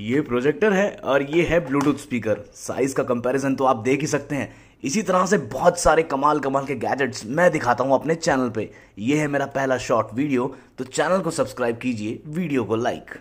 ये प्रोजेक्टर है और ये है ब्लूटूथ स्पीकर साइज का कंपैरिजन तो आप देख ही सकते हैं इसी तरह से बहुत सारे कमाल कमाल के गैजेट्स मैं दिखाता हूँ अपने चैनल पे ये है मेरा पहला शॉर्ट वीडियो तो चैनल को सब्सक्राइब कीजिए वीडियो को लाइक